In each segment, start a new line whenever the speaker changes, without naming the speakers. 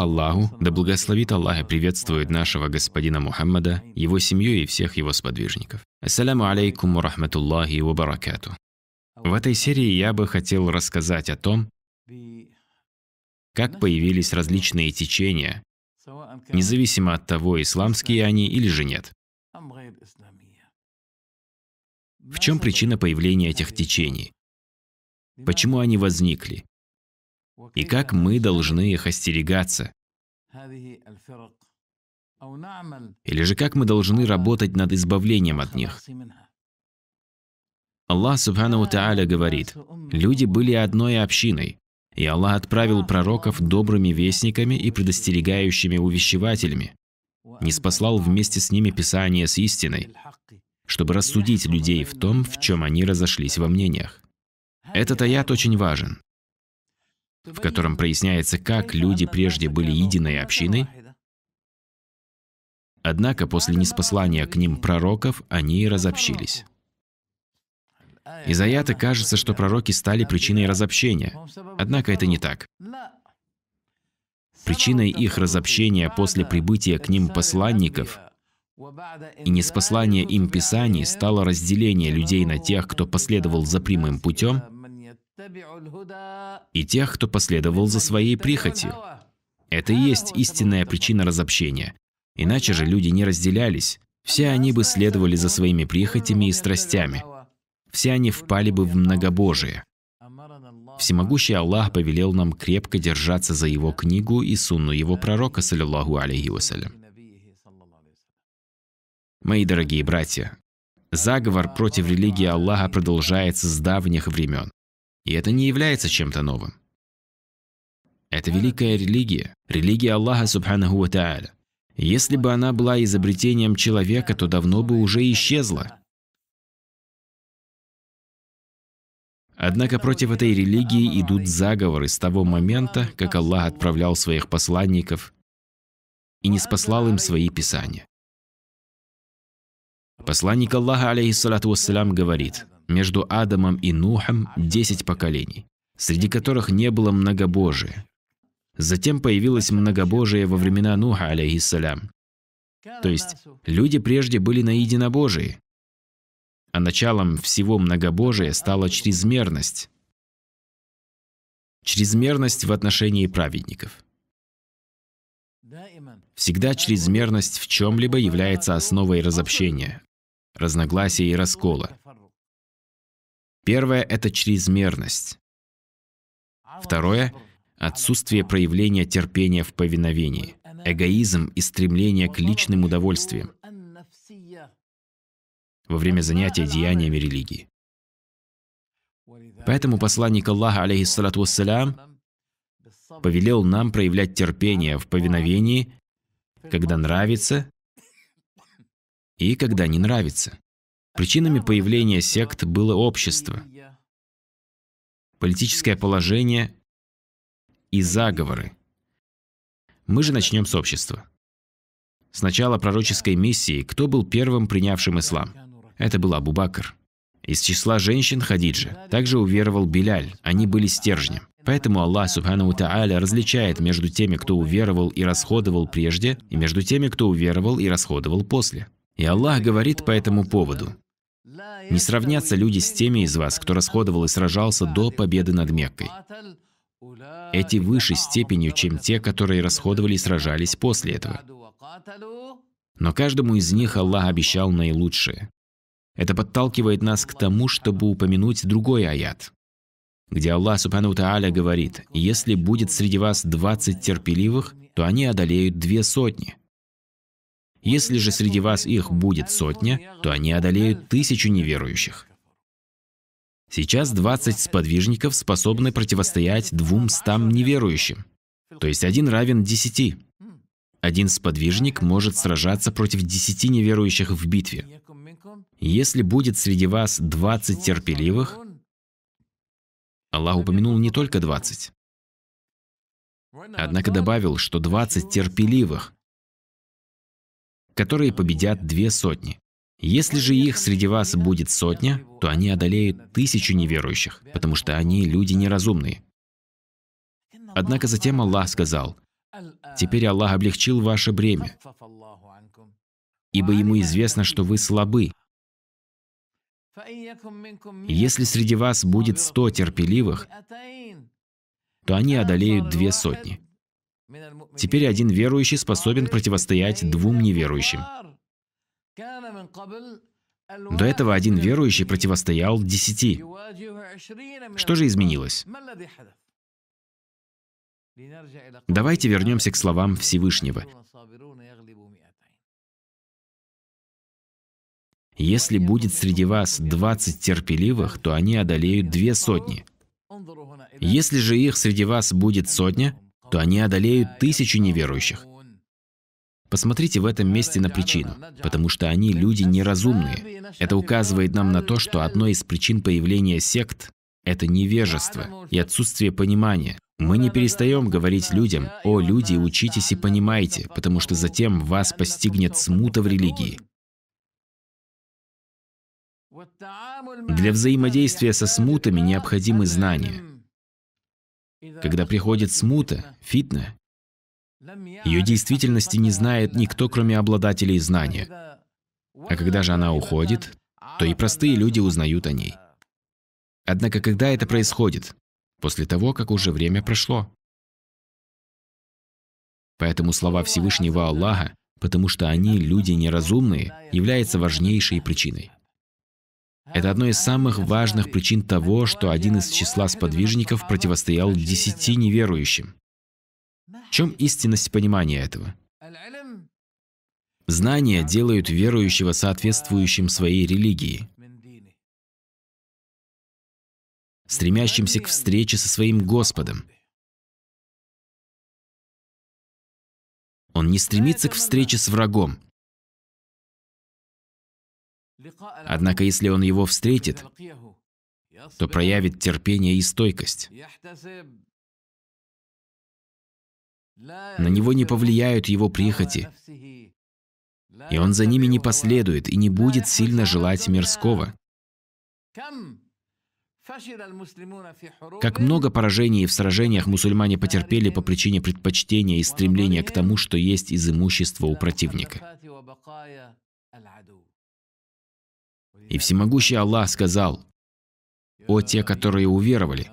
Аллаху, да благословит Аллах и приветствует нашего господина Мухаммада, его семью и всех его сподвижников. Ассаляму алейкум ва рахматуллахи ва баракату. В этой серии я бы хотел рассказать о том, как появились различные течения, независимо от того, исламские они или же нет. В чем причина появления этих течений? Почему они возникли? И как мы должны их остерегаться? Или же как мы должны работать над избавлением от них? Аллах Субхану Тааля говорит, люди были одной общиной, и Аллах отправил пророков добрыми вестниками и предостерегающими увещевателями, не спаслал вместе с ними Писание с истиной, чтобы рассудить людей в том, в чем они разошлись во мнениях. Этот аят очень важен в котором проясняется, как люди прежде были единой общиной, однако после неспослания к ним пророков они разобщились. Из аята кажется, что пророки стали причиной разобщения, однако это не так. Причиной их разобщения после прибытия к ним посланников и неспослания им Писаний стало разделение людей на тех, кто последовал за прямым путем, и тех, кто последовал за своей прихотью. Это и есть истинная причина разобщения. Иначе же люди не разделялись. Все они бы следовали за своими прихотями и страстями. Все они впали бы в многобожие. Всемогущий Аллах повелел нам крепко держаться за его книгу и сунну его пророка, саллиллаху алейхи вассалям. Мои дорогие братья, заговор против религии Аллаха продолжается с давних времен. И это не является чем-то новым. Это великая религия, религия Аллаха Субханаху Ва Тааля. Если бы она была изобретением человека, то давно бы уже исчезла. Однако против этой религии идут заговоры с того момента, как Аллах отправлял своих посланников и не спаслал им свои писания. Посланник Аллаха, алейхиссалату вассалям, говорит, между Адамом и Нухом десять поколений, среди которых не было многобожия. Затем появилось многобожие во времена Нуха, алейхиссалям. То есть, люди прежде были на единобожии, а началом всего многобожия стала чрезмерность. Чрезмерность в отношении праведников. Всегда чрезмерность в чем-либо является основой разобщения, разногласия и раскола, Первое – это чрезмерность. Второе – отсутствие проявления терпения в повиновении, эгоизм и стремление к личным удовольствиям во время занятия деяниями религии. Поэтому посланник Аллаха, алейхиссалату вассалям, повелел нам проявлять терпение в повиновении, когда нравится и когда не нравится. Причинами появления сект было общество, политическое положение и заговоры. Мы же начнем с общества. С начала пророческой миссии кто был первым принявшим ислам? Это был Абу Бакр. Из числа женщин Хадиджа также уверовал Беляль, они были стержнем. Поэтому Аллах Субхану Тааля различает между теми, кто уверовал и расходовал прежде, и между теми, кто уверовал и расходовал после. И Аллах говорит по этому поводу. Не сравнятся люди с теми из вас, кто расходовал и сражался до победы над Меккой. Эти выше степенью, чем те, которые расходовали и сражались после этого. Но каждому из них Аллах обещал наилучшее. Это подталкивает нас к тому, чтобы упомянуть другой аят, где Аллах Субхану Тааля говорит, «Если будет среди вас двадцать терпеливых, то они одолеют две сотни». Если же среди вас их будет сотня, то они одолеют тысячу неверующих. Сейчас 20 сподвижников способны противостоять двум стам неверующим. То есть один равен десяти. Один сподвижник может сражаться против десяти неверующих в битве. Если будет среди вас 20 терпеливых, Аллах упомянул не только 20, однако добавил, что 20 терпеливых – которые победят две сотни. Если же их среди вас будет сотня, то они одолеют тысячу неверующих, потому что они люди неразумные. Однако затем Аллах сказал, «Теперь Аллах облегчил ваше бремя, ибо Ему известно, что вы слабы. Если среди вас будет сто терпеливых, то они одолеют две сотни. Теперь один верующий способен противостоять двум неверующим. До этого один верующий противостоял десяти. Что же изменилось? Давайте вернемся к словам Всевышнего. Если будет среди вас двадцать терпеливых, то они одолеют две сотни. Если же их среди вас будет сотня, то они одолеют тысячи неверующих. Посмотрите в этом месте на причину, потому что они люди неразумные. Это указывает нам на то, что одной из причин появления сект – это невежество и отсутствие понимания. Мы не перестаем говорить людям «О, люди, учитесь и понимайте, потому что затем вас постигнет смута в религии». Для взаимодействия со смутами необходимы знания – когда приходит смута, фитна, ее действительности не знает никто, кроме обладателей знания. А когда же она уходит, то и простые люди узнают о ней. Однако когда это происходит? После того, как уже время прошло. Поэтому слова Всевышнего Аллаха, потому что они люди неразумные, являются важнейшей причиной. Это одно из самых важных причин того, что один из числа сподвижников противостоял десяти неверующим. В чем истинность понимания этого? Знания делают верующего соответствующим своей религии,
стремящимся к встрече со своим Господом. Он не стремится к встрече с врагом, Однако
если он его встретит, то проявит терпение и стойкость. На него не повлияют его прихоти, и он за ними не последует и не будет сильно желать мирского. Как много поражений в сражениях мусульмане потерпели по причине предпочтения и стремления к тому, что есть из имущества у противника. И всемогущий Аллах сказал, «О те, которые уверовали!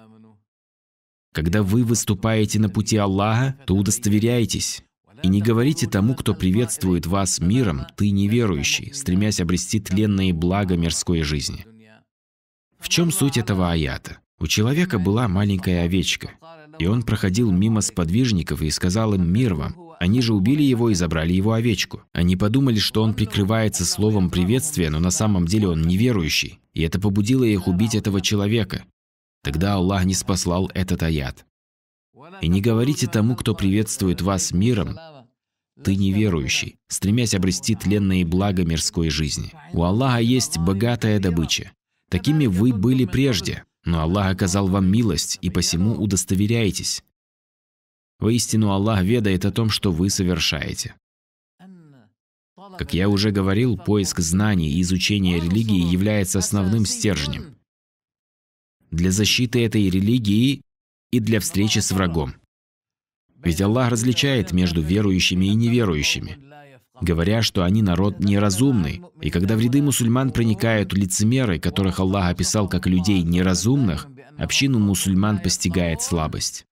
Когда вы выступаете на пути Аллаха, то удостоверяйтесь, и не говорите тому, кто приветствует вас миром, ты неверующий, стремясь обрести тленные блага мирской жизни». В чем суть этого аята? У человека была маленькая овечка, и он проходил мимо сподвижников и сказал им «Мир вам!» Они же убили его и забрали его овечку. Они подумали, что он прикрывается словом приветствия, но на самом деле он неверующий. И это побудило их убить этого человека. Тогда Аллах не спаслал этот аят. И не говорите тому, кто приветствует вас миром, ты неверующий, стремясь обрести тленные блага мирской жизни. У Аллаха есть богатая добыча. Такими вы были прежде, но Аллах оказал вам милость, и посему удостоверяйтесь. Воистину Аллах ведает о том, что вы совершаете. Как я уже говорил, поиск знаний и изучение религии является основным стержнем для защиты этой религии и для встречи с врагом. Ведь Аллах различает между верующими и неверующими, говоря, что они народ неразумный, и когда в ряды мусульман проникают лицемеры, которых Аллах описал как людей неразумных, общину мусульман постигает слабость.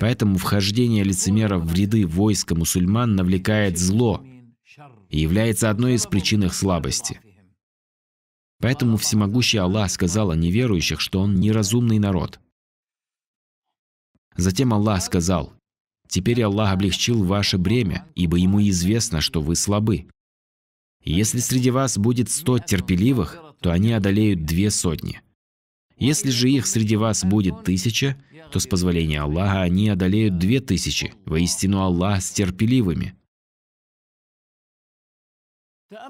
Поэтому вхождение лицемеров в ряды войска мусульман навлекает зло и является одной из причин их слабости. Поэтому всемогущий Аллах сказал о неверующих, что он неразумный народ. Затем Аллах сказал, «Теперь Аллах облегчил ваше бремя, ибо ему известно, что вы слабы. Если среди вас будет сто терпеливых, то они одолеют две сотни». Если же их среди вас будет тысяча, то с позволения Аллаха они одолеют две тысячи. Воистину Аллах с терпеливыми.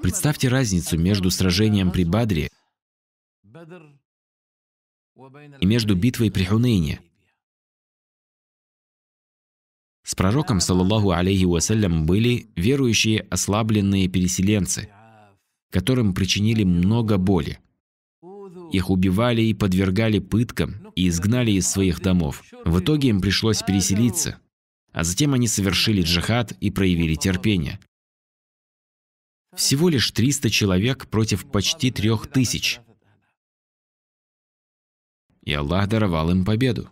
Представьте разницу между сражением при Бадре и между битвой при Хунейне. С пророком, саллаллаху алейхи вассалям, были верующие ослабленные переселенцы, которым причинили много боли. Их убивали и подвергали пыткам, и изгнали из своих домов. В итоге им пришлось переселиться. А затем они совершили джихад и проявили терпение. Всего лишь 300 человек против почти трех тысяч.
И Аллах даровал им победу.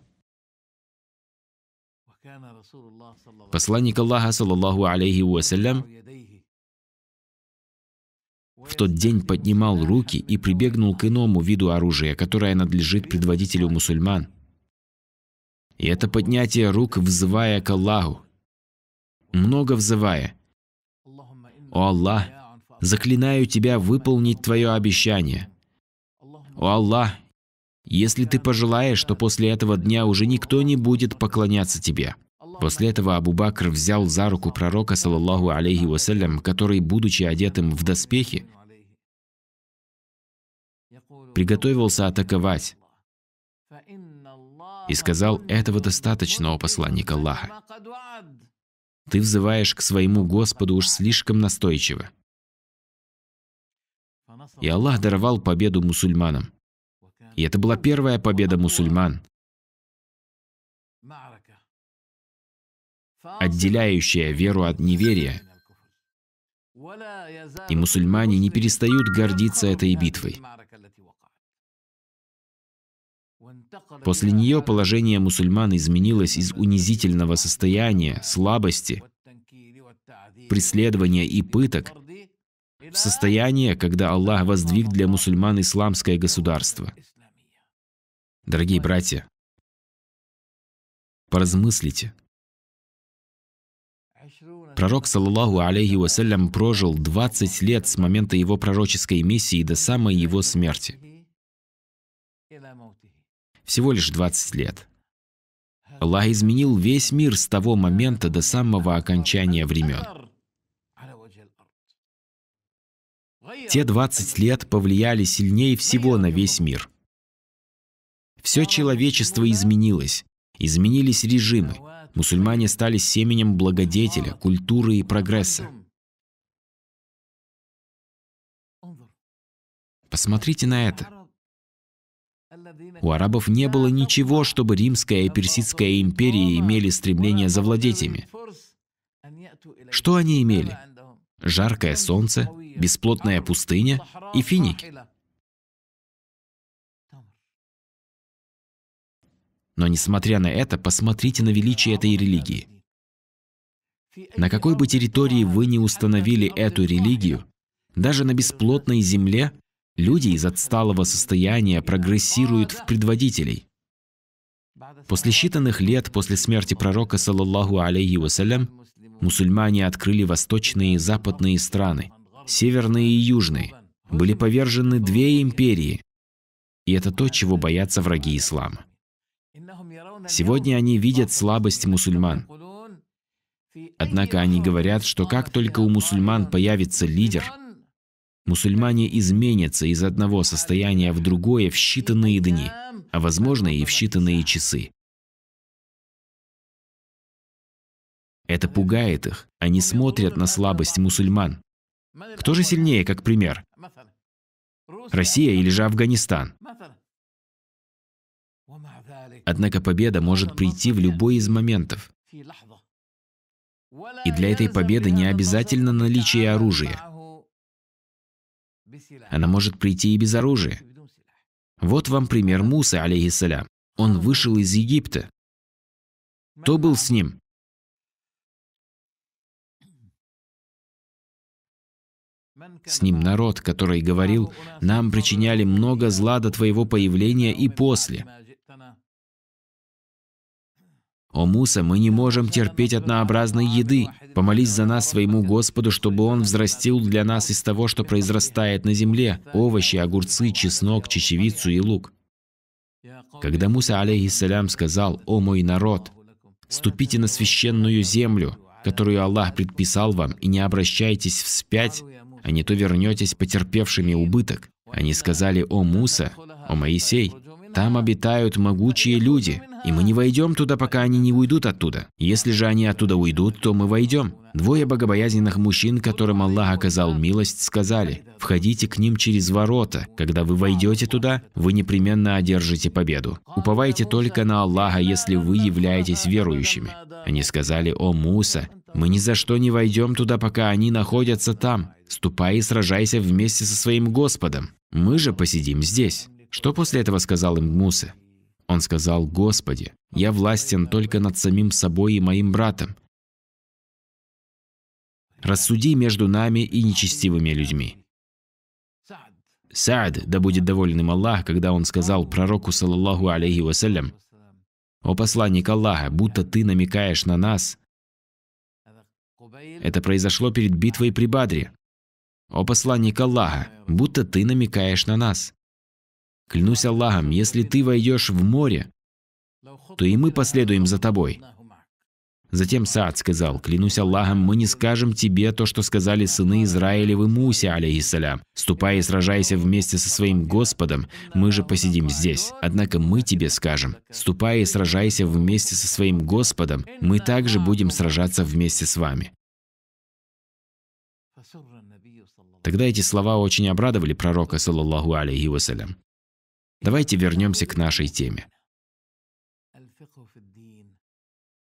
Посланник Аллаха, саллаллаху алейхи уассалям, в тот день поднимал руки и прибегнул к иному виду оружия, которое надлежит предводителю мусульман. И это поднятие рук, взывая к Аллаху. Много взывая. «О Аллах, заклинаю Тебя выполнить Твое обещание. О Аллах, если Ты пожелаешь, то после этого дня уже никто не будет поклоняться Тебе». После этого Абу Бакр взял за руку пророка, саллаллаху алейхи вассалям, который, будучи одетым в доспехи, приготовился атаковать. И сказал, этого достаточно, о посланник Аллаха. Ты взываешь к своему Господу уж слишком настойчиво. И Аллах даровал победу мусульманам. И это
была первая победа мусульман,
отделяющая веру от неверия. И мусульмане не перестают гордиться этой битвой. После нее положение мусульман изменилось из унизительного состояния, слабости, преследования и пыток в состояние, когда Аллах воздвиг для мусульман исламское государство. Дорогие братья, поразмыслите. Пророк, саллаллаху алейхи вассалям, прожил 20 лет с момента его пророческой миссии до самой его смерти всего лишь 20 лет. Аллах изменил весь мир с того момента до самого окончания времен. Те 20 лет повлияли сильнее всего на весь мир. Все человечество изменилось, изменились режимы, мусульмане стали семенем благодетеля, культуры и прогресса. Посмотрите на это. У арабов не было ничего, чтобы Римская и Персидская империи имели стремление завладеть ими. Что они имели? Жаркое солнце, бесплотная пустыня и финики. Но несмотря на это, посмотрите на величие этой религии. На какой бы территории вы ни установили эту религию, даже на бесплотной земле, Люди из отсталого состояния прогрессируют в предводителей. После считанных лет после смерти пророка, саллаллаху алейхи вассалям, мусульмане открыли восточные и западные страны, северные и южные. Были повержены две империи. И это то, чего боятся враги ислама. Сегодня они видят слабость мусульман. Однако они говорят, что как только у мусульман появится лидер – Мусульмане изменятся из одного состояния в другое в считанные дни, а возможно и в считанные часы. Это пугает их. Они смотрят на слабость мусульман. Кто же сильнее, как пример? Россия или же Афганистан? Однако победа может прийти в любой из моментов. И для этой победы не обязательно наличие оружия. Она может прийти и без оружия. Вот вам пример Мусы алейхиссалям. Он вышел из Египта. Кто был с ним? С ним народ, который говорил, «Нам причиняли много зла до твоего появления и после. «О Муса, мы не можем терпеть однообразной еды. Помолись за нас своему Господу, чтобы Он взрастил для нас из того, что произрастает на земле, овощи, огурцы, чеснок, чечевицу и лук». Когда Муса, алейхиссалям, сказал «О мой народ, ступите на священную землю, которую Аллах предписал вам, и не обращайтесь вспять, а не то вернетесь потерпевшими убыток». Они сказали «О Муса, о Моисей, там обитают могучие люди, и мы не войдем туда, пока они не уйдут оттуда. Если же они оттуда уйдут, то мы войдем. Двое богобоязненных мужчин, которым Аллах оказал милость, сказали, «Входите к ним через ворота. Когда вы войдете туда, вы непременно одержите победу. Уповайте только на Аллаха, если вы являетесь верующими». Они сказали, «О Муса, мы ни за что не войдем туда, пока они находятся там. Ступай и сражайся вместе со своим Господом. Мы же посидим здесь». Что после этого сказал им Муса? Он сказал, «Господи, я властен только над самим собой и моим братом. Рассуди между нами и нечестивыми людьми». Саад, да будет доволен им Аллах, когда он сказал пророку, саллаллаху алейхи вассалям, «О посланник Аллаха, будто ты намекаешь на нас». Это произошло перед битвой при Бадре. «О посланник Аллаха, будто ты намекаешь на нас». Клянусь Аллахом, если ты войдешь в море, то и мы последуем за тобой. Затем Саад сказал, «Клянусь Аллахом, мы не скажем тебе то, что сказали сыны Израилевы Мусе, алейхиссалям. Ступай и сражайся вместе со своим Господом, мы же посидим здесь. Однако мы тебе скажем, ступай и сражайся вместе со своим Господом, мы также будем сражаться вместе с вами». Тогда эти слова очень обрадовали пророка, саллаллаху алейхи вассалям. Давайте вернемся к нашей теме.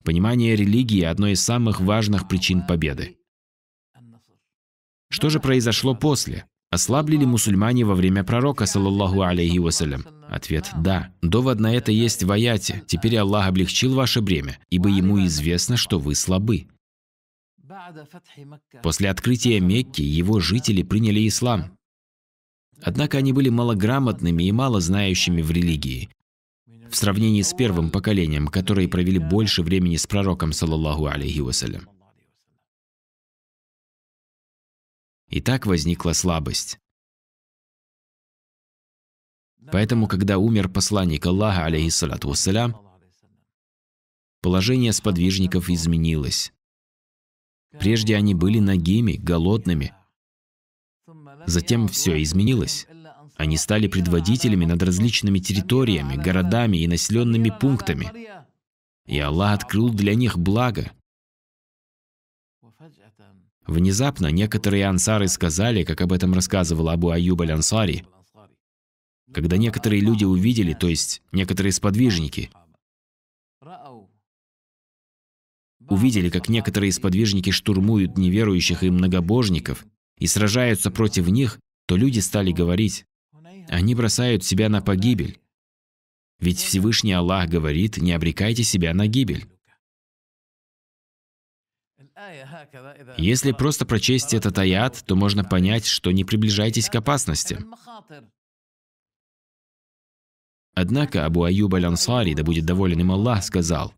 Понимание религии – одной из самых важных причин победы. Что же произошло после? Ослабли ли мусульмане во время пророка, саллаллаху алейхи вассалям? Ответ – да. Довод на это есть в аяте. Теперь Аллах облегчил ваше бремя, ибо Ему известно, что вы слабы. После открытия Мекки его жители приняли ислам. Однако они были малограмотными и мало знающими в религии. В сравнении с первым поколением, которые провели больше времени с пророком, саллаллаху алейхи вассалям. И так возникла слабость. Поэтому, когда умер посланник Аллаха, алейхиссалату вассалям, положение сподвижников изменилось. Прежде они были нагими, голодными, Затем все изменилось. Они стали предводителями над различными территориями, городами и населенными пунктами. И Аллах открыл для них благо. Внезапно некоторые ансары сказали, как об этом рассказывал Абу Аюб аль-Ансари, когда некоторые люди увидели, то есть некоторые сподвижники, увидели, как некоторые сподвижники штурмуют неверующих и многобожников, и сражаются против них, то люди стали говорить, они бросают себя на погибель. Ведь Всевышний Аллах говорит, не обрекайте себя на гибель. Если просто прочесть этот аят, то можно понять, что не приближайтесь к опасности. Однако Абу Аюб Аль-Ансари, да будет доволен им Аллах, сказал,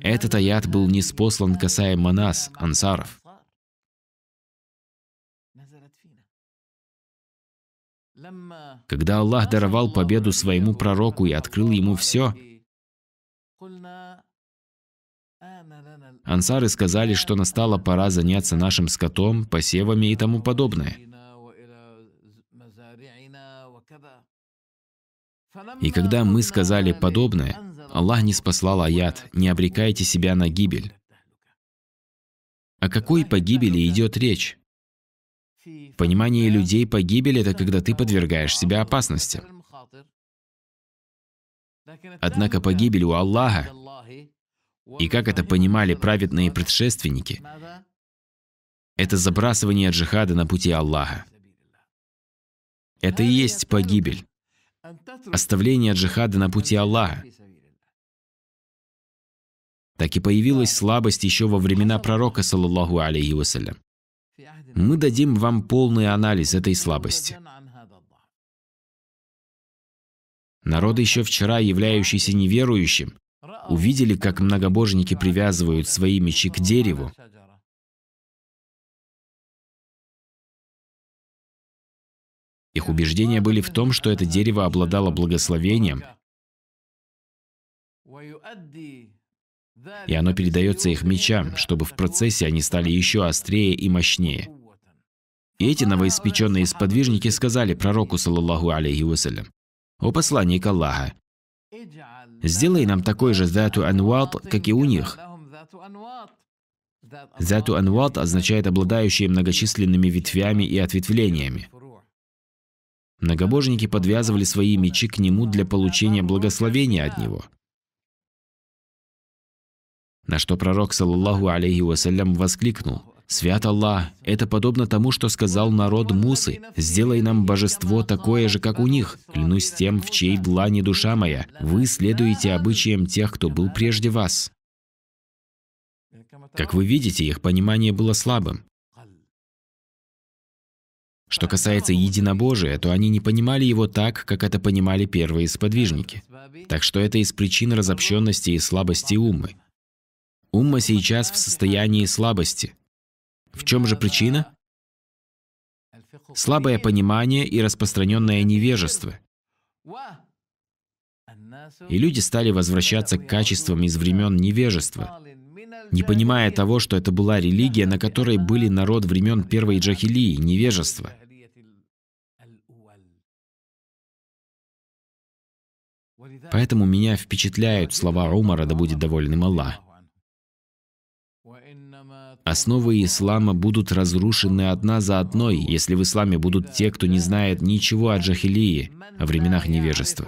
Этот аят был неспослан касаемо нас, ансаров. Когда Аллах даровал победу своему пророку и открыл ему все, ансары сказали, что настала пора заняться нашим скотом, посевами и тому подобное. И когда мы сказали подобное, Аллах не спаслал аят «Не обрекайте себя на гибель». О какой погибели идет речь? Понимание людей погибель – это когда ты подвергаешь себя опасности. Однако погибель у Аллаха, и как это понимали праведные предшественники, это забрасывание джихада на пути Аллаха. Это и есть погибель. Оставление джихада на пути Аллаха так и появилась слабость еще во времена пророка, саллаллаху алейхи вассалям. Мы дадим вам полный анализ этой слабости. Народ, еще вчера являющийся неверующим, увидели, как многобожники привязывают свои мечи к дереву,
Их убеждения были
в том, что это дерево обладало благословением и оно передается их мечам, чтобы в процессе они стали еще острее и мощнее. И эти новоиспеченные сподвижники сказали пророку, саллаллаху алейхи вассалям, о посланник Аллаха, «Сделай нам такой же «Зату анват», как и у них». «Зату анват» означает «обладающие многочисленными ветвями и ответвлениями». Многобожники подвязывали свои мечи к нему для получения благословения от него – на что пророк, саллаллаху алейхи вассалям, воскликнул, «Свят Аллах! Это подобно тому, что сказал народ Мусы. Сделай нам божество такое же, как у них. Клянусь тем, в чьей длани душа моя. Вы следуете обычаям тех, кто был прежде вас». Как вы видите, их понимание было слабым. Что касается единобожия, то они не понимали его так, как это понимали первые сподвижники. Так что это из причин разобщенности и слабости умы. Умма сейчас в состоянии слабости. В чем же причина? Слабое понимание и распространенное невежество. И люди стали возвращаться к качествам из времен невежества, не понимая того, что это была религия, на которой были народ времен первой джахилии, невежества.
Поэтому меня впечатляют слова Умара,
да будет доволен им Аллах основы ислама будут разрушены одна за одной, если в исламе будут те, кто не знает ничего о джахилии, о временах невежества.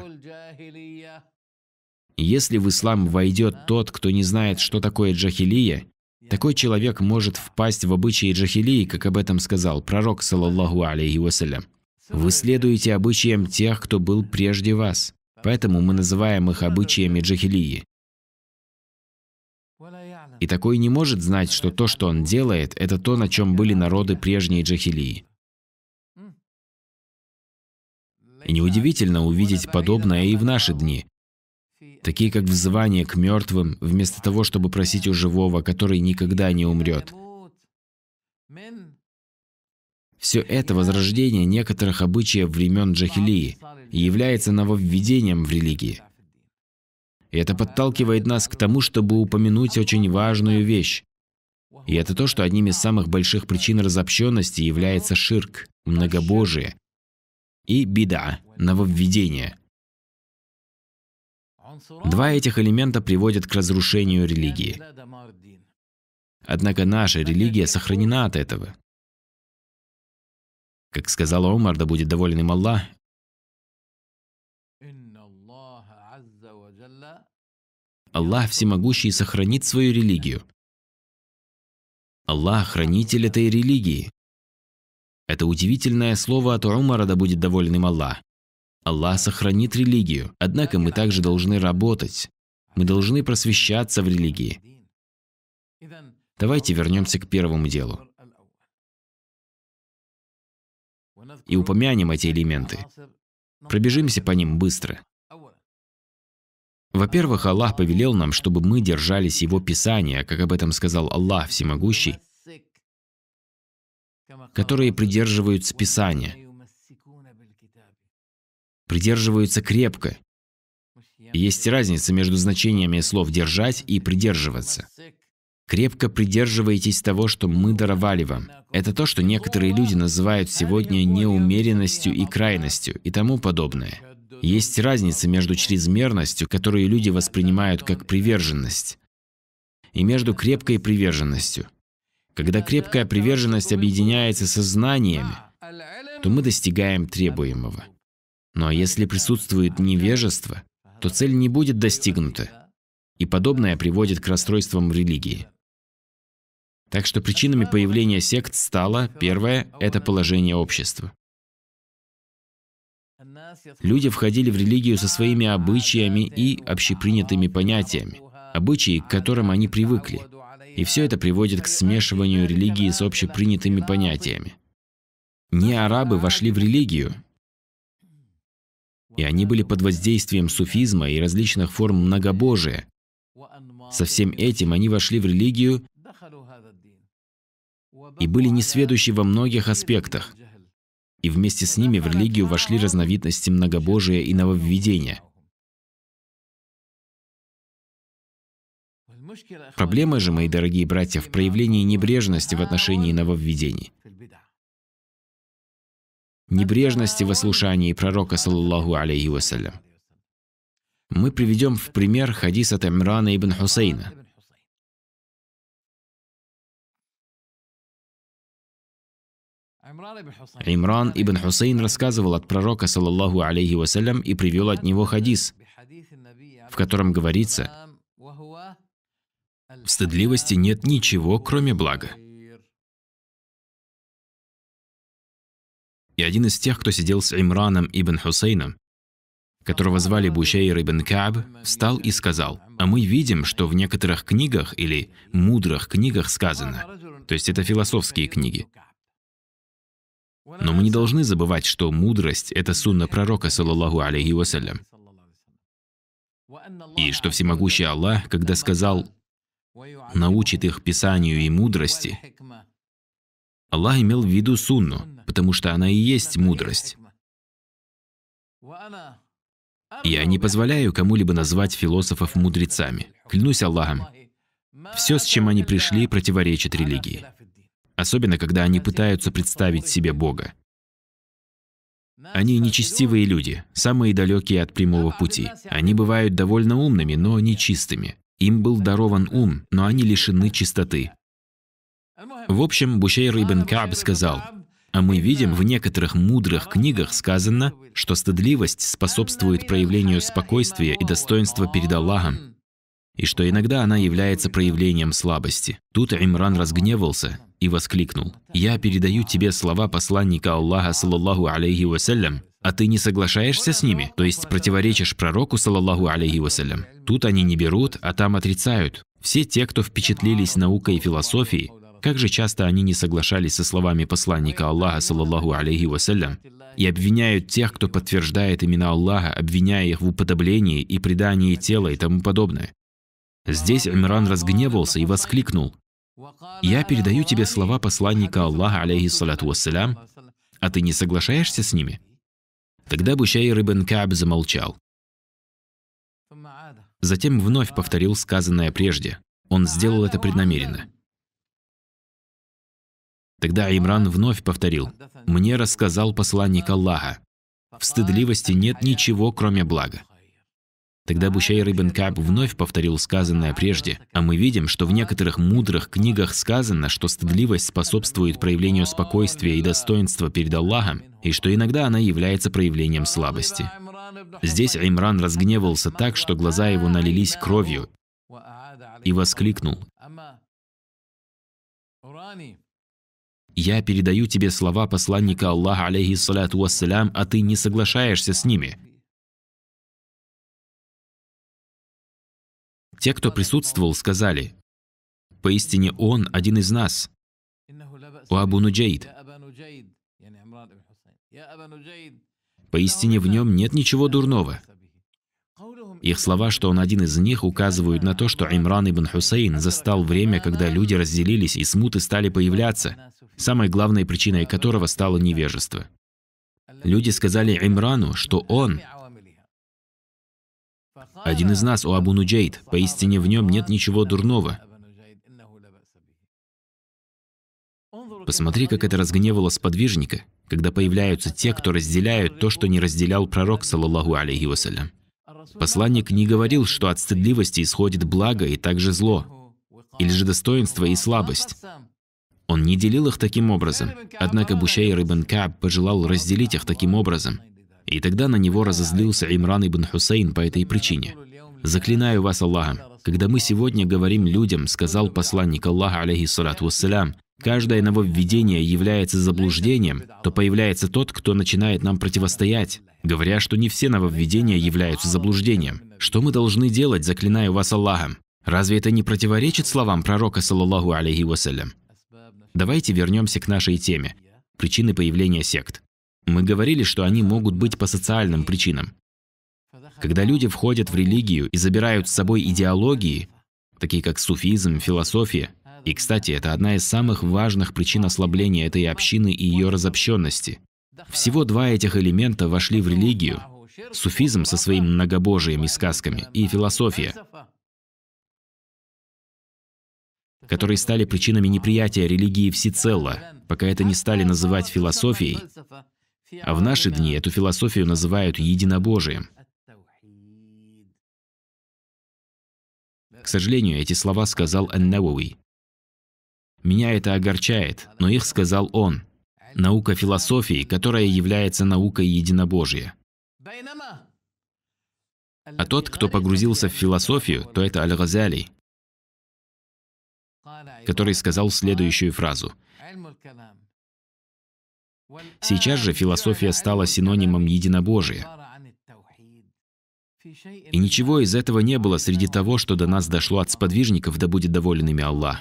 Если в ислам войдет тот, кто не знает, что такое джахилия, такой человек может впасть в обычаи джахилии, как об этом сказал пророк, саллаллаху алейхи вассалям. Вы следуете обычаям тех, кто был прежде вас. Поэтому мы называем их обычаями джахилии. И такой не может знать, что то, что он делает, это то, на чем были народы прежней Джахилии. И неудивительно увидеть подобное и в наши дни. Такие как взывание к мертвым, вместо того, чтобы просить у живого, который никогда не умрет. Все это возрождение некоторых обычаев времен Джахилии является нововведением в религии. И это подталкивает нас к тому, чтобы упомянуть очень важную вещь. И это то, что одним из самых больших причин разобщенности является ширк, многобожие и беда, нововведение. Два этих элемента приводят к разрушению религии. Однако наша религия сохранена от этого. Как сказал Омар, да будет доволен им Аллах, Аллах всемогущий сохранит свою религию. Аллах – хранитель этой религии. Это удивительное слово от Умара, да будет доволен им Аллах. Аллах сохранит религию, однако мы также должны работать. Мы должны просвещаться в религии. Давайте вернемся к первому делу. И упомянем эти элементы. Пробежимся по ним быстро. Во-первых, Аллах повелел нам, чтобы мы держались Его Писания, как об этом сказал Аллах Всемогущий, которые придерживаются Писания, придерживаются крепко. есть разница между значениями слов «держать» и «придерживаться». Крепко придерживайтесь того, что мы даровали вам. Это то, что некоторые люди называют сегодня неумеренностью и крайностью и тому подобное. Есть разница между чрезмерностью, которую люди воспринимают как приверженность, и между крепкой приверженностью. Когда крепкая приверженность объединяется со знаниями, а, то мы достигаем требуемого. Но если присутствует невежество, то цель не будет достигнута, и подобное приводит к расстройствам религии. Так что причинами появления сект стало, первое, это положение общества. Люди входили в религию со своими обычаями и общепринятыми понятиями, обычаи, к которым они привыкли. И все это приводит к смешиванию религии с общепринятыми понятиями. Не арабы вошли в религию, и они были под воздействием суфизма и различных форм многобожия. Со всем этим они вошли в религию и были несведущи во многих аспектах и вместе с ними в религию вошли разновидности многобожия и нововведения. Проблема же, мои дорогие братья, в проявлении небрежности в отношении нововведений. Небрежности в ослушании пророка, саллаллаху алейхи вассалям. Мы приведем в пример хадис от Имрана
ибн Хусейна –
Имран ибн Хусейн рассказывал от пророка, саллаллаху алейхи вассалям, и привел от него хадис, в котором говорится, «В стыдливости нет ничего, кроме блага». И один из тех, кто сидел с Имраном ибн Хусейном, которого звали Бушейр ибн Кааб, встал и сказал, «А мы видим, что в некоторых книгах или мудрых книгах сказано, то есть это философские книги, но мы не должны забывать, что мудрость – это сунна пророка, саллаллаху алейхи вассалям. И что всемогущий Аллах, когда сказал «научит их писанию и мудрости», Аллах имел в виду сунну, потому что она и есть мудрость. Я не позволяю кому-либо назвать философов мудрецами. Клянусь Аллахом, все, с чем они пришли, противоречит религии особенно когда они пытаются представить себе Бога. Они нечестивые люди, самые далекие от прямого пути. Они бывают довольно умными, но нечистыми. Им был дарован ум, но они лишены чистоты. В общем, Бушейр ибн Кааб сказал, а мы видим в некоторых мудрых книгах сказано, что стыдливость способствует проявлению спокойствия и достоинства перед Аллахом, и что иногда она является проявлением слабости. Тут Имран разгневался и воскликнул, «Я передаю тебе слова посланника Аллаха, саллаллаху алейхи вассалям, а ты не соглашаешься с ними, то есть противоречишь пророку, саллаллаху алейхи вассалям. Тут они не берут, а там отрицают. Все те, кто впечатлились наукой и философией, как же часто они не соглашались со словами посланника Аллаха, саллаллаху алейхи вассалям, и обвиняют тех, кто подтверждает имена Аллаха, обвиняя их в уподоблении и предании тела и тому подобное. Здесь Имран разгневался и воскликнул, я передаю тебе слова посланника Аллаха, алейхиссалату вассалям, а ты не соглашаешься с ними? Тогда Бушайр ибн Кааб замолчал. Затем вновь повторил сказанное прежде. Он сделал это преднамеренно. Тогда Имран вновь повторил, «Мне рассказал посланник Аллаха. В стыдливости нет ничего, кроме блага». Тогда Бушейр Ибн Каб вновь повторил сказанное прежде, а мы видим, что в некоторых мудрых книгах сказано, что стыдливость способствует проявлению спокойствия и достоинства перед Аллахом, и что иногда она является проявлением слабости. Здесь Аймран разгневался так, что глаза его налились кровью, и воскликнул. «Я передаю тебе слова посланника Аллаха, алейхиссалату вассалям, а ты не соглашаешься с ними. Те, кто присутствовал, сказали, «Поистине он один из нас». У Абу Нуджаид. Поистине в нем нет ничего дурного. Их слова, что он один из них, указывают на то, что Имран ибн Хусейн застал время, когда люди разделились и смуты стали появляться, самой главной причиной которого стало невежество. Люди сказали Имрану, что он один из нас, у Абу Нуджейд, поистине в нем нет ничего дурного. Посмотри, как это разгневало сподвижника, когда появляются те, кто разделяют то, что не разделял пророк, саллаллаху алейхи вассалям. Посланник не говорил, что от стыдливости исходит благо и также зло, или же достоинство и слабость. Он не делил их таким образом, однако Бушейр ибн Кааб пожелал разделить их таким образом – и тогда на него разозлился Имран ибн Хусейн по этой причине. «Заклинаю вас Аллахом, когда мы сегодня говорим людям, сказал посланник Аллаха, алейхиссалату вассалям, каждое нововведение является заблуждением, то появляется тот, кто начинает нам противостоять, говоря, что не все нововведения являются заблуждением. Что мы должны делать, заклинаю вас Аллахом? Разве это не противоречит словам пророка, саллаллаху алейхи вассалям? Давайте вернемся к нашей теме – причины появления сект. Мы говорили, что они могут быть по социальным причинам. Когда люди входят в религию и забирают с собой идеологии, такие как суфизм, философия, и, кстати, это одна из самых важных причин ослабления этой общины и ее разобщенности. Всего два этих элемента вошли в религию. Суфизм со своим многобожием и сказками, и философия, которые стали причинами неприятия религии всецело, пока это не стали называть философией, а в наши дни эту философию называют единобожием. К сожалению, эти слова сказал Ан-Навуи. Меня это огорчает, но их сказал он. Наука философии, которая является наукой единобожия. А тот, кто погрузился в философию, то это Аль-Газали, который сказал следующую фразу. Сейчас же философия стала синонимом единобожия. И ничего из этого не было среди того, что до нас дошло от сподвижников, да будет доволен ими Аллах.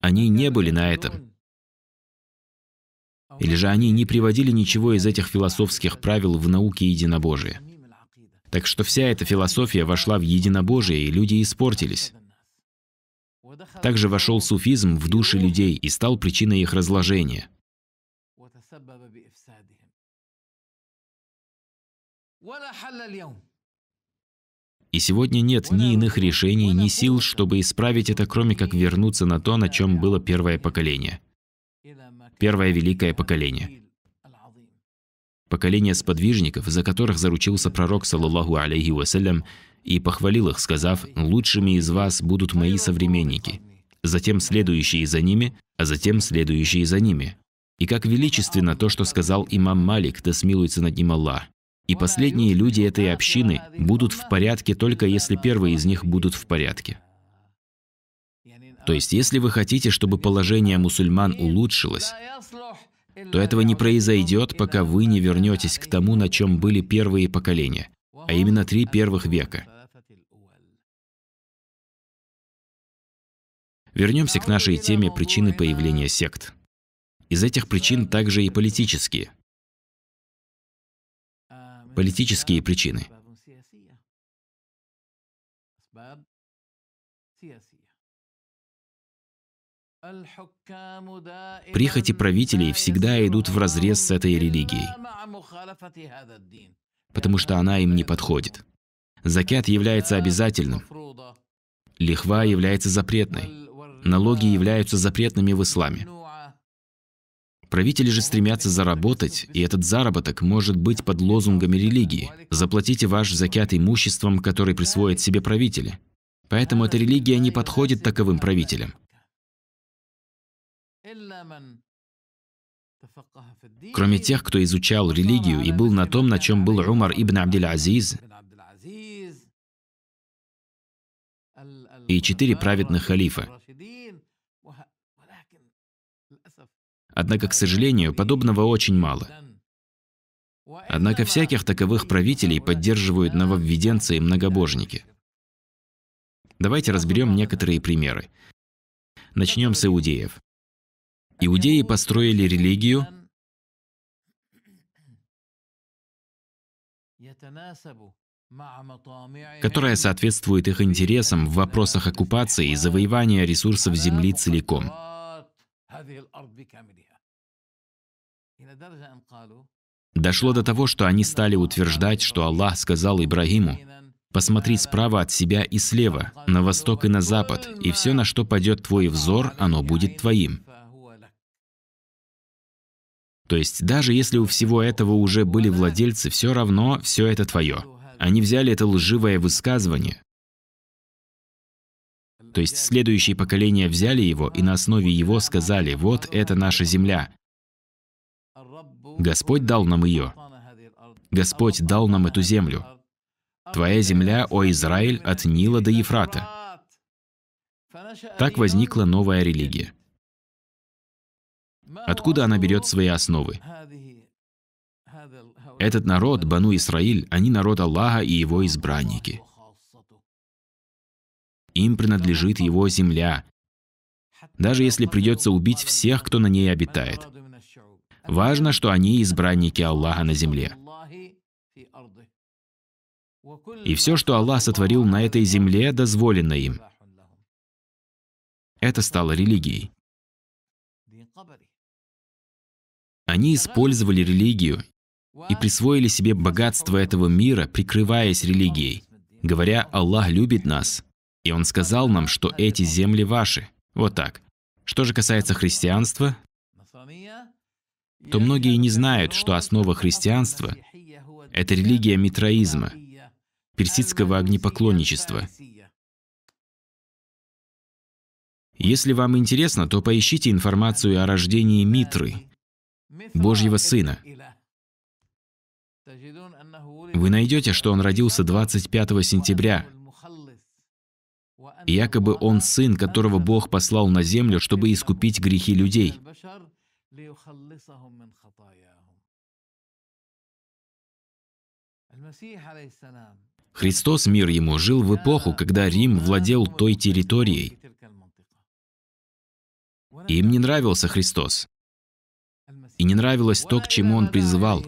Они не были на этом. Или же они не приводили ничего из этих философских правил в науке единобожия. Так что вся эта философия вошла в единобожие, и люди испортились. Также вошел суфизм в души людей и стал причиной их разложения – И сегодня нет ни иных решений, ни сил, чтобы исправить это, кроме как вернуться на то, на чем было первое поколение. Первое великое поколение. Поколение сподвижников, за которых заручился пророк, саллаллаху алейхи вассалям, и похвалил их, сказав, «Лучшими из вас будут мои современники, затем следующие за ними, а затем следующие за ними». И как величественно то, что сказал имам Малик, да смилуется над ним Аллах. И последние люди этой общины будут в порядке только если первые из них будут в порядке. То есть, если вы хотите, чтобы положение мусульман улучшилось, то этого не произойдет, пока вы не вернетесь к тому, на чем были первые поколения, а именно три первых века. Вернемся к нашей теме причины появления сект.
Из этих причин также и политические –
политические причины. Прихоти правителей всегда идут в разрез с этой религией, потому что она им не подходит. Закят является обязательным, лихва является запретной, налоги являются запретными в исламе, Правители же стремятся заработать, и этот заработок может быть под лозунгами религии. Заплатите ваш закят имуществом, который присвоит себе правители. Поэтому эта религия не подходит таковым правителям. Кроме тех, кто изучал религию и был на том, на чем был Умар ибн Абдиль-Азиз, и четыре праведных халифа. Однако, к сожалению, подобного очень мало. Однако всяких таковых правителей поддерживают нововведенцы и многобожники. Давайте разберем некоторые примеры. Начнем с иудеев. Иудеи построили религию, которая соответствует их интересам в вопросах оккупации и завоевания ресурсов Земли целиком.
هذه الأرض بكاملها
Дошло до того, что они стали утверждать, что Аллах сказал Ибрагиму, «Посмотри справа от себя и слева, на восток и на запад, и все, на что падет твой взор, оно будет твоим». То есть даже если у всего этого уже были владельцы, все равно все это твое. Они взяли это лживое высказывание, то есть следующие поколения взяли его и на основе его сказали, вот это наша земля. Господь дал нам ее. Господь дал нам эту землю. Твоя земля, о Израиль, от Нила до Ефрата. Так возникла новая религия. Откуда она берет свои основы? Этот народ, Бану Исраиль, они народ Аллаха и его избранники. Им принадлежит его земля, даже если придется убить всех, кто на ней обитает. Важно, что они избранники Аллаха на земле. И все, что Аллах сотворил на этой земле, дозволено им. Это стало религией. Они использовали религию и присвоили себе богатство этого мира, прикрываясь религией, говоря «Аллах любит нас», и он сказал нам, что эти земли ваши. Вот так. Что же касается христианства, то многие не знают, что основа христианства – это религия митраизма, персидского огнепоклонничества. Если вам интересно, то поищите информацию о рождении Митры,
Божьего Сына. Вы
найдете, что он родился 25 сентября якобы он сын, которого Бог послал на землю, чтобы искупить грехи людей. Христос, мир ему, жил в эпоху, когда Рим владел той территорией. им не нравился Христос. И не нравилось то, к чему он призывал.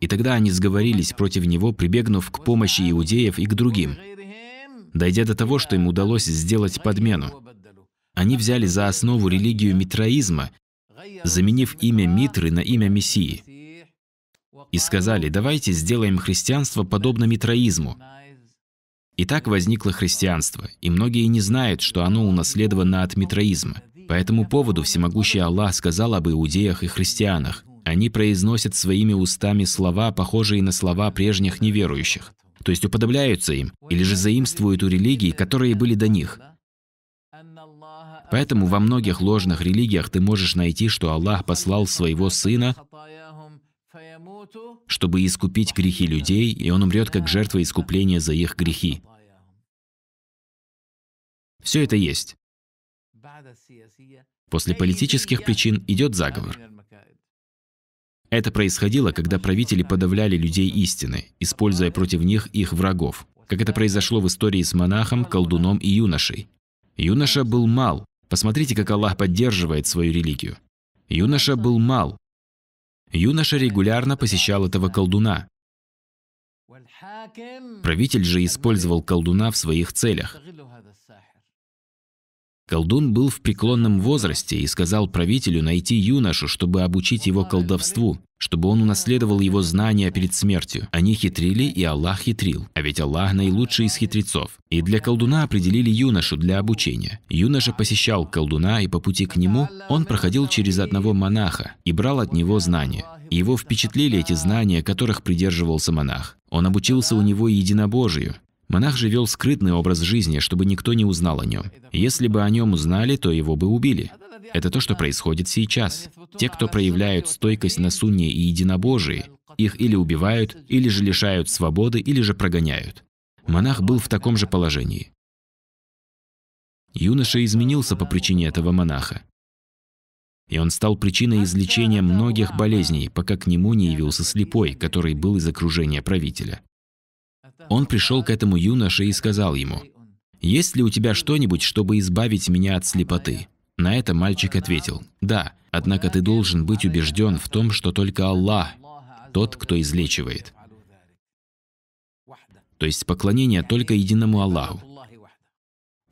И тогда они сговорились против него, прибегнув к помощи иудеев и к другим дойдя до того, что им удалось сделать подмену. Они взяли за основу религию митроизма, заменив имя Митры на имя Мессии. И сказали, давайте сделаем христианство подобно митроизму». И так возникло христианство, и многие не знают, что оно унаследовано от митроизма. По этому поводу всемогущий Аллах сказал об иудеях и христианах. Они произносят своими устами слова, похожие на слова прежних неверующих то есть уподобляются им, или же заимствуют у религий, которые были до них. Поэтому во многих ложных религиях ты можешь найти, что Аллах послал своего Сына, чтобы искупить грехи людей, и он умрет как жертва искупления за их грехи. Все это есть. После политических причин идет заговор. Это происходило, когда правители подавляли людей истины, используя против них их врагов, как это произошло в истории с монахом, колдуном и юношей. Юноша был мал. Посмотрите, как Аллах поддерживает свою религию. Юноша был мал. Юноша регулярно посещал этого колдуна. Правитель же использовал колдуна в своих целях. Колдун был в преклонном возрасте и сказал правителю найти юношу, чтобы обучить его колдовству, чтобы он унаследовал его знания перед смертью. Они хитрили, и Аллах хитрил. А ведь Аллах наилучший из хитрецов. И для колдуна определили юношу для обучения. Юноша посещал колдуна, и по пути к нему он проходил через одного монаха и брал от него знания. Его впечатлили эти знания, которых придерживался монах. Он обучился у него единобожию, Монах же вел скрытный образ жизни, чтобы никто не узнал о нем. Если бы о нем узнали, то его бы убили. Это то, что происходит сейчас. Те, кто проявляют стойкость на сунне и единобожии, их или убивают, или же лишают свободы, или же прогоняют. Монах был в таком же положении. Юноша изменился по причине этого монаха. И он стал причиной излечения многих болезней, пока к нему не явился слепой, который был из окружения правителя. Он пришел к этому юноше и сказал ему, «Есть ли у тебя что-нибудь, чтобы избавить меня от слепоты?» На это мальчик ответил, «Да, однако ты должен быть убежден в том, что только Аллах – тот, кто излечивает». То есть поклонение только единому Аллаху.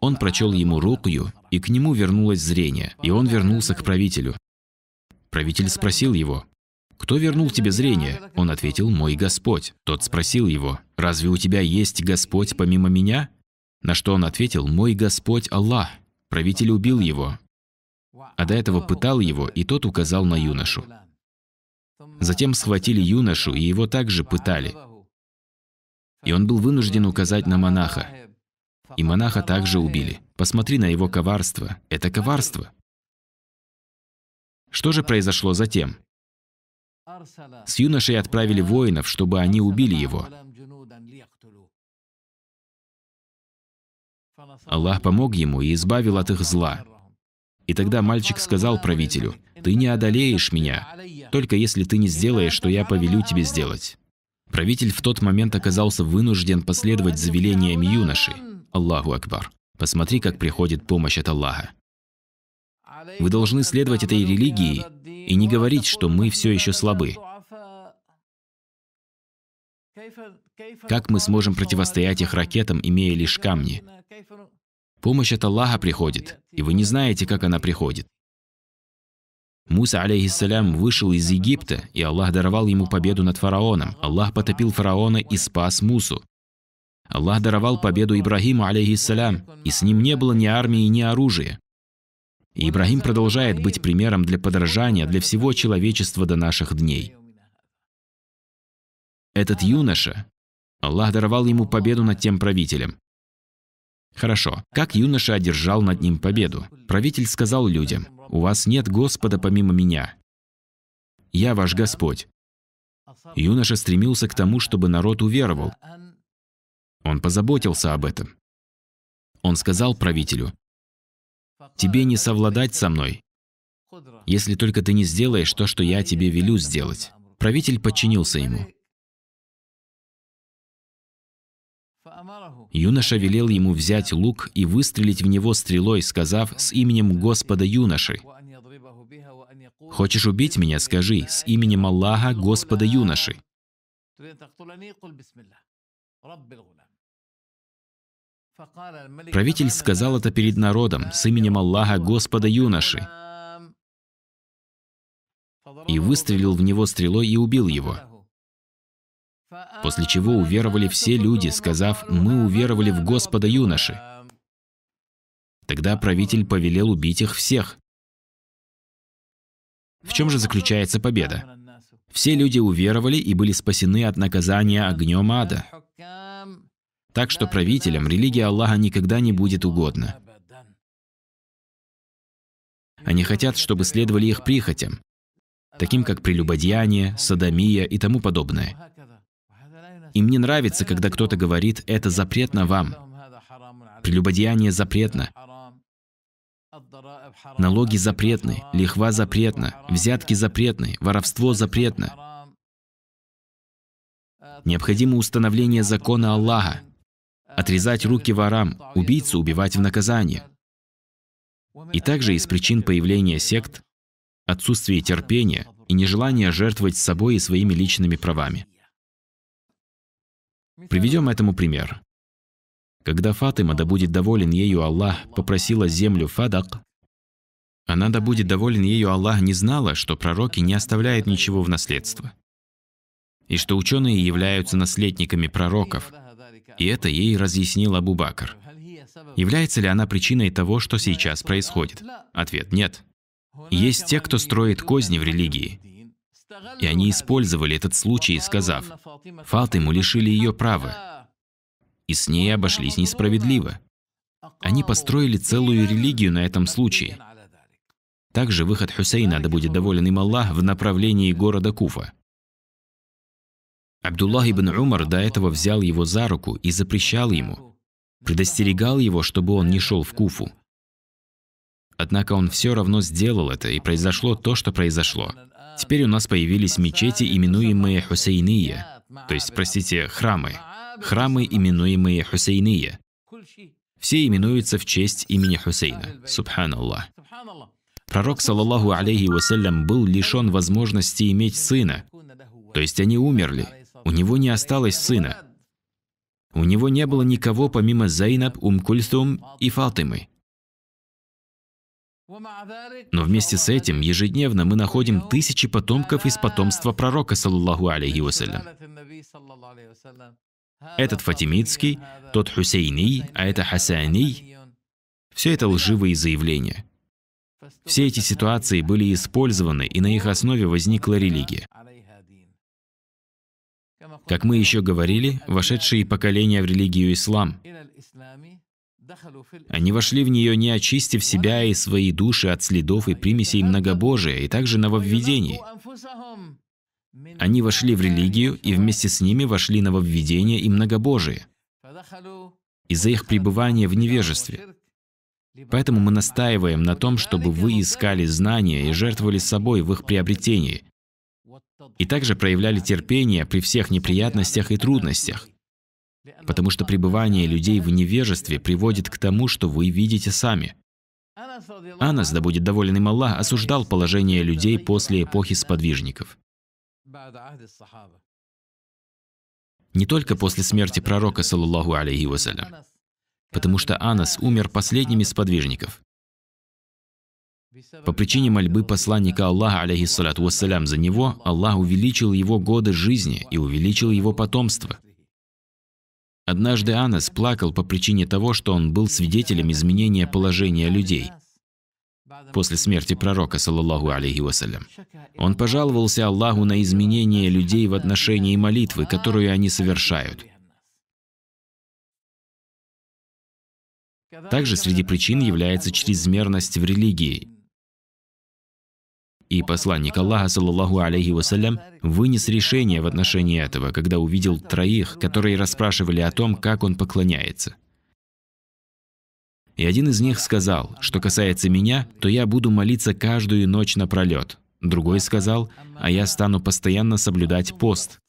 Он прочел ему рукью, и к нему вернулось зрение, и он вернулся к правителю. Правитель спросил его, «Кто вернул тебе зрение?» Он ответил, «Мой Господь». Тот спросил его, «Разве у тебя есть Господь помимо меня?» На что он ответил, «Мой Господь Аллах». Правитель убил его, а до этого пытал его, и тот указал на юношу. Затем схватили юношу, и его также пытали. И он был вынужден указать на монаха. И монаха также убили. Посмотри на его коварство. Это коварство. Что же произошло затем? С юношей отправили воинов, чтобы они убили его. Аллах помог ему и избавил от их зла. И тогда мальчик сказал правителю, «Ты не одолеешь меня, только если ты не сделаешь, что я повелю тебе сделать». Правитель в тот момент оказался вынужден последовать завелениям юноши. Аллаху Акбар. Посмотри, как приходит помощь от Аллаха. Вы должны следовать этой религии и не говорить, что мы все еще слабы. Как мы сможем противостоять их ракетам, имея лишь камни? Помощь от Аллаха приходит, и вы не знаете, как она приходит. Муса, алейхиссалям, вышел из Египта, и Аллах даровал ему победу над фараоном. Аллах потопил фараона и спас Мусу. Аллах даровал победу Ибрагиму, алейхиссалям, и с ним не было ни армии, ни оружия. И Ибрагим продолжает быть примером для подражания для всего человечества до наших дней. Этот юноша, Аллах даровал ему победу над тем правителем. Хорошо, как юноша одержал над ним победу? Правитель сказал людям, «У вас нет Господа помимо меня. Я ваш Господь». Юноша стремился к тому, чтобы народ уверовал. Он позаботился об этом. Он сказал правителю, Тебе не совладать со мной, если только ты не сделаешь то, что я тебе велю сделать. Правитель подчинился ему. Юноша велел ему взять лук и выстрелить в него стрелой, сказав «С именем Господа юноши». «Хочешь убить меня? Скажи, с именем Аллаха, Господа юноши». Правитель сказал это перед народом с именем Аллаха Господа юноши и выстрелил в него стрелой и убил его. После чего уверовали все люди, сказав «Мы уверовали в Господа юноши». Тогда правитель повелел убить их всех. В чем же заключается победа? Все люди уверовали и были спасены от наказания огнем ада. Так что правителям религия Аллаха никогда не будет угодна. Они хотят, чтобы следовали их прихотям, таким как прелюбодеяние, садомия и тому подобное. Им не нравится, когда кто-то говорит «это запретно вам». Прелюбодеяние запретно. Налоги запретны, лихва запретна, взятки запретны, воровство запретно. Необходимо установление закона Аллаха, отрезать руки ворам, убийцу убивать в наказание. И также из причин появления сект – отсутствие терпения и нежелание жертвовать собой и своими личными правами. Приведем этому пример. Когда Фатима, да будет доволен ею Аллах, попросила землю Фадак, она, да будет доволен ею Аллах, не знала, что пророки не оставляют ничего в наследство, и что ученые являются наследниками пророков – и это ей разъяснил Абу Бакр. Является ли она причиной того, что сейчас происходит? Ответ – нет. Есть те, кто строит козни в религии. И они использовали этот случай, сказав, Фатиму лишили ее права, и с ней обошлись несправедливо. Они построили целую религию на этом случае. Также выход Хусейна, да будет доволен им Аллах, в направлении города Куфа. Абдуллах ибн Умар до этого взял его за руку и запрещал ему, предостерегал его, чтобы он не шел в Куфу. Однако он все равно сделал это, и произошло то, что произошло. Теперь у нас появились мечети, именуемые Хусейния, то есть, простите, храмы. Храмы, именуемые Хусейния. Все именуются в честь имени Хусейна. Субханаллах. Пророк, саллаллаху алейхи вассалям, был лишен возможности иметь сына, то есть они умерли, у него не осталось сына. У него не было никого помимо Зайнаб, Умкульсум и Фатимы. Но вместе с этим ежедневно мы находим тысячи потомков из потомства пророка, саллаху алейхи вассалям. Этот Фатимидский, тот Хусейний, а это Хасаний – все это лживые заявления. Все эти ситуации были использованы, и на их основе возникла религия. Как мы еще говорили, вошедшие поколения в религию ислам. Они вошли в нее, не очистив себя и свои души от следов и примесей многобожия, и также нововведений. Они вошли в религию, и вместе с ними вошли нововведения и многобожие из-за их пребывания в невежестве. Поэтому мы настаиваем на том, чтобы вы искали знания и жертвовали собой в их приобретении, и также проявляли терпение при всех неприятностях и трудностях. Потому что пребывание людей в невежестве приводит к тому, что вы видите сами. Анас, да будет доволен им Аллах, осуждал положение людей после эпохи сподвижников. Не только после смерти пророка, саллаллаху алейхи вассалям. Потому что Анас умер последним из сподвижников. По причине мольбы посланника Аллаха, алейхиссалату вассалям, за него, Аллах увеличил его годы жизни и увеличил его потомство. Однажды Анас плакал по причине того, что он был свидетелем изменения положения людей после смерти пророка, саллаллаху алейхи вассалям. Он пожаловался Аллаху на изменение людей в отношении молитвы, которую они совершают. Также среди причин является чрезмерность в религии и посланник Аллаха, саллаллаху алейхи вассалям, вынес решение в отношении этого, когда увидел троих, которые расспрашивали о том, как он поклоняется. И один из них сказал, что касается меня, то я буду молиться каждую ночь напролет. Другой сказал, а я стану постоянно соблюдать пост.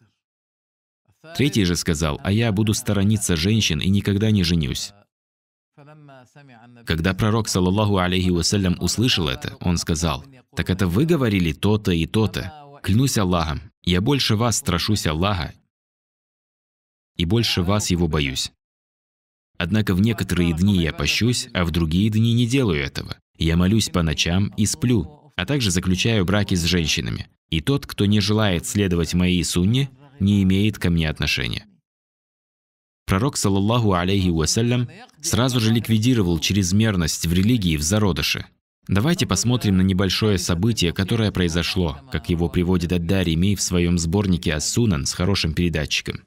Третий же сказал, а я буду сторониться женщин и никогда не женюсь. Когда пророк, саллаллаху алейхи вассалям, услышал это, он сказал, «Так это вы говорили то-то и то-то. Клянусь Аллахом, я больше вас страшусь Аллаха и больше вас его боюсь. Однако в некоторые дни я пощусь, а в другие дни не делаю этого. Я молюсь по ночам и сплю, а также заключаю браки с женщинами. И тот, кто не желает следовать моей сунне, не имеет ко мне отношения. Пророк, саллаллаху алейхи вассалям, сразу же ликвидировал чрезмерность в религии в зародыше. Давайте посмотрим на небольшое событие, которое произошло, как его приводит Аддари мей в своем сборнике «Ас-Сунан» с хорошим передатчиком.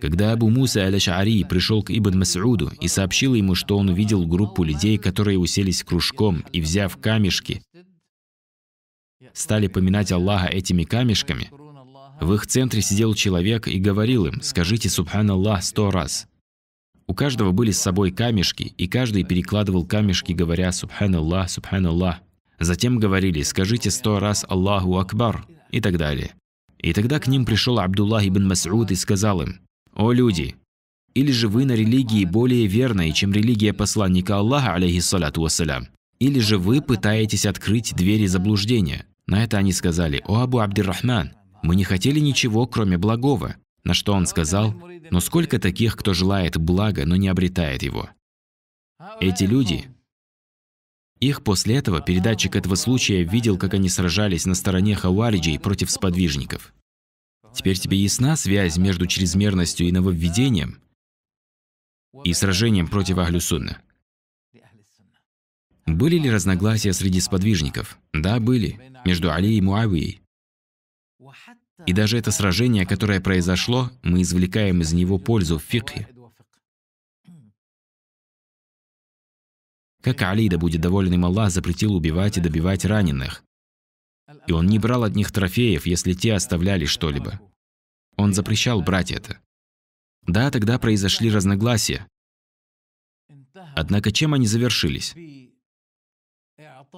Когда Абу Муса аль-Аш'ари пришел к Ибн Мас'уду и сообщил ему, что он увидел группу людей, которые уселись кружком и, взяв камешки, стали поминать Аллаха этими камешками, в их центре сидел человек и говорил им «Скажите Субханаллах сто раз». У каждого были с собой камешки, и каждый перекладывал камешки, говоря «Субханаллах, Субханаллах». Затем говорили «Скажите сто раз Аллаху Акбар» и так далее. И тогда к ним пришел Абдуллах ибн Мас'уд и сказал им «О люди, или же вы на религии более верной, чем религия посланника Аллаха, алейхиссалату вассалям, или же вы пытаетесь открыть двери заблуждения». На это они сказали «О Абу Абдиррахман, мы не хотели ничего, кроме благого. На что он сказал, «Но сколько таких, кто желает блага, но не обретает его?» Эти люди, их после этого передатчик этого случая видел, как они сражались на стороне хавариджей против сподвижников. Теперь тебе ясна связь между чрезмерностью и нововведением и сражением против Ахлюсунна? Были ли разногласия среди сподвижников? Да, были. Между Али и Муавией. И даже это сражение, которое произошло, мы извлекаем из него пользу в фикхе. Как Али, да будет доволен им Аллах, запретил убивать и добивать раненых. И он не брал от них трофеев, если те оставляли что-либо. Он запрещал брать это. Да, тогда произошли разногласия. Однако чем они завершились?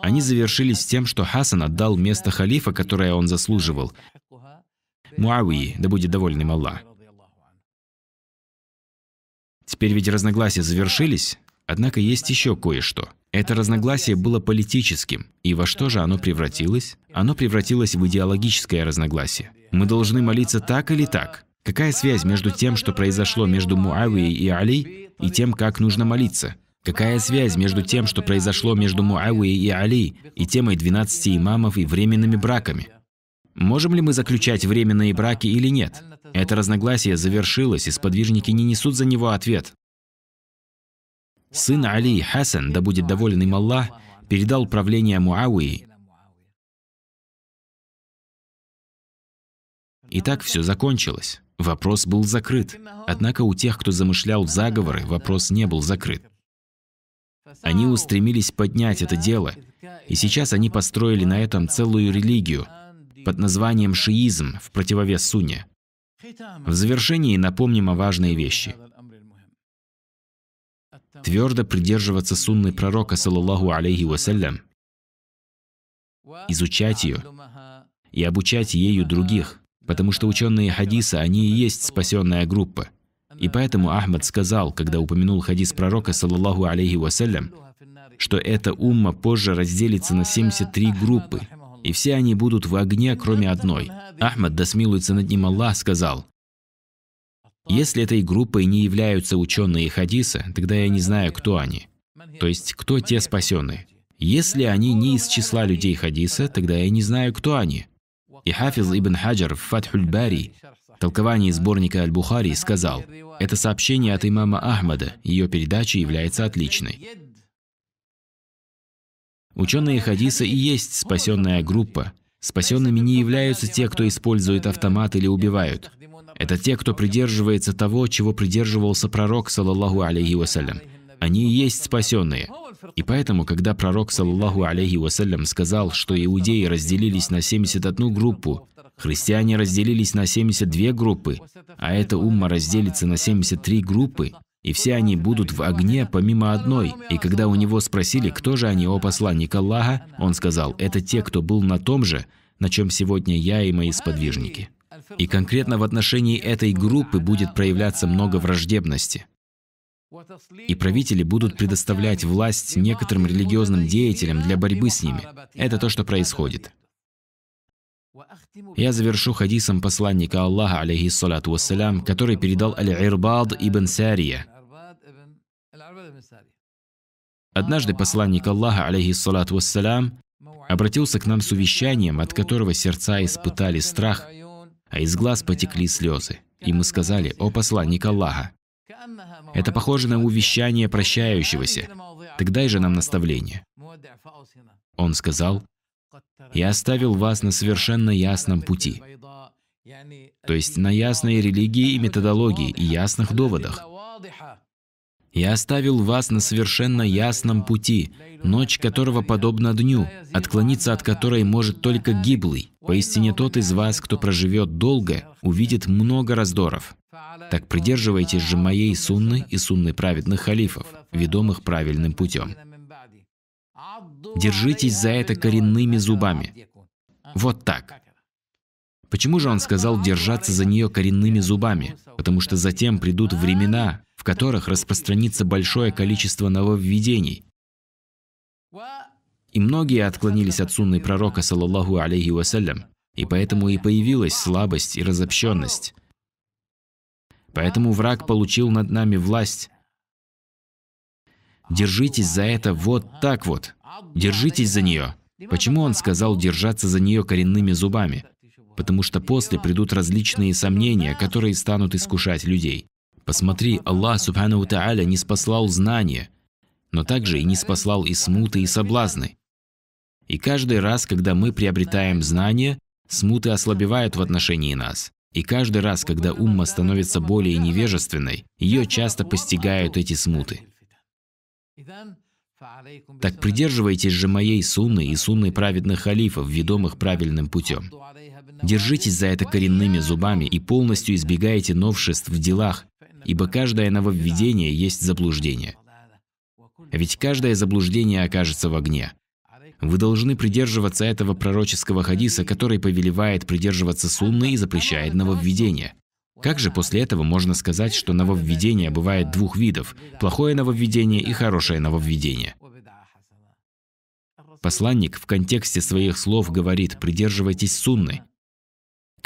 Они завершились тем, что Хасан отдал место халифа, которое он заслуживал, Муавии, да будет доволен им Аллах. Теперь ведь разногласия завершились, однако есть еще кое-что. Это разногласие было политическим, и во что же оно превратилось? Оно превратилось в идеологическое разногласие. Мы должны молиться так или так? Какая связь между тем, что произошло между Муавией и Али, и тем, как нужно молиться? Какая связь между тем, что произошло между Муавией и Али, и темой 12 имамов и временными браками? Можем ли мы заключать временные браки или нет? Это разногласие завершилось, и сподвижники не несут за него ответ. Сын Али, Хасан, да будет доволен им Аллах, передал правление Муавии. И так все закончилось. Вопрос был закрыт. Однако у тех, кто замышлял заговоры, вопрос не был закрыт. Они устремились поднять это дело, и сейчас они построили на этом целую религию под названием шиизм в противовес сунне. В завершении напомним о важной вещи. Твердо придерживаться сунны пророка, саллаллаху алейхи вассалям, изучать ее и обучать ею других, потому что ученые хадиса, они и есть спасенная группа – и поэтому Ахмад сказал, когда упомянул хадис пророка, саллаллаху алейхи вассалям, что эта умма позже разделится на 73 группы, и все они будут в огне, кроме одной. Ахмад, да смилуется над ним Аллах, сказал, «Если этой группой не являются ученые хадиса, тогда я не знаю, кто они, то есть кто те спасенные. Если они не из числа людей хадиса, тогда я не знаю, кто они». И Хафиз ибн Хаджар в Фатхуль Бари толковании сборника Аль-Бухари сказал, «Это сообщение от имама Ахмада, ее передача является отличной». Ученые хадиса и есть спасенная группа. Спасенными не являются те, кто использует автомат или убивают. Это те, кто придерживается того, чего придерживался пророк, саллаллаху алейхи вассалям. Они и есть спасенные. И поэтому, когда пророк, саллаллаху алейхи вассалям, сказал, что иудеи разделились на 71 группу, Христиане разделились на 72 группы, а эта умма разделится на 73 группы, и все они будут в огне помимо одной. И когда у него спросили, кто же они, о посланник Аллаха, он сказал, это те, кто был на том же, на чем сегодня я и мои сподвижники. И конкретно в отношении этой группы будет проявляться много враждебности. И правители будут предоставлять власть некоторым религиозным деятелям для борьбы с ними. Это то, что происходит. Я завершу хадисом посланника Аллаха, алейхиссалату вассалям, который передал Аль-Ирбад ибн Сария. Однажды посланник Аллаха, алейхиссалату вассалям, обратился к нам с увещанием, от которого сердца испытали страх, а из глаз потекли слезы. И мы сказали, «О посланник Аллаха!» Это похоже на увещание прощающегося. Тогда и же нам наставление. Он сказал, я оставил вас на совершенно ясном пути. То есть на ясной религии и методологии, и ясных доводах. Я оставил вас на совершенно ясном пути, ночь которого подобна дню, отклониться от которой может только гиблый. Поистине тот из вас, кто проживет долго, увидит много раздоров. Так придерживайтесь же моей сунны и сунны праведных халифов, ведомых правильным путем. Держитесь за это коренными зубами. Вот так. Почему же он сказал держаться за нее коренными зубами? Потому что затем придут времена, в которых распространится большое количество нововведений. И многие отклонились от сунны пророка, саллаллаху алейхи вассалям, и поэтому и появилась слабость и разобщенность. Поэтому враг получил над нами власть. Держитесь за это вот так вот. Держитесь за нее. Почему он сказал держаться за нее коренными зубами? Потому что после придут различные сомнения, которые станут искушать людей. Посмотри, Аллах Субхану Тааля не спаслал знания, но также и не спаслал и смуты, и соблазны. И каждый раз, когда мы приобретаем знания, смуты ослабевают в отношении нас. И каждый раз, когда умма становится более невежественной, ее часто постигают эти смуты. Так придерживайтесь же моей сунны и сунны праведных халифов, ведомых правильным путем. Держитесь за это коренными зубами и полностью избегайте новшеств в делах, ибо каждое нововведение есть заблуждение. А ведь каждое заблуждение окажется в огне. Вы должны придерживаться этого пророческого хадиса, который повелевает придерживаться сунны и запрещает нововведение. Как же после этого можно сказать, что нововведение бывает двух видов – плохое нововведение и хорошее нововведение? Посланник в контексте своих слов говорит «придерживайтесь сунны»,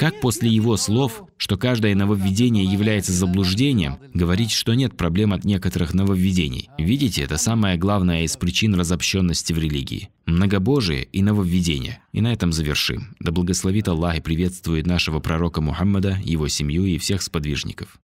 как после его слов, что каждое нововведение является заблуждением, говорить, что нет проблем от некоторых нововведений? Видите, это самая главная из причин разобщенности в религии. Многобожие и нововведения. И на этом завершим. Да благословит Аллах и приветствует нашего пророка Мухаммада, его семью и всех сподвижников.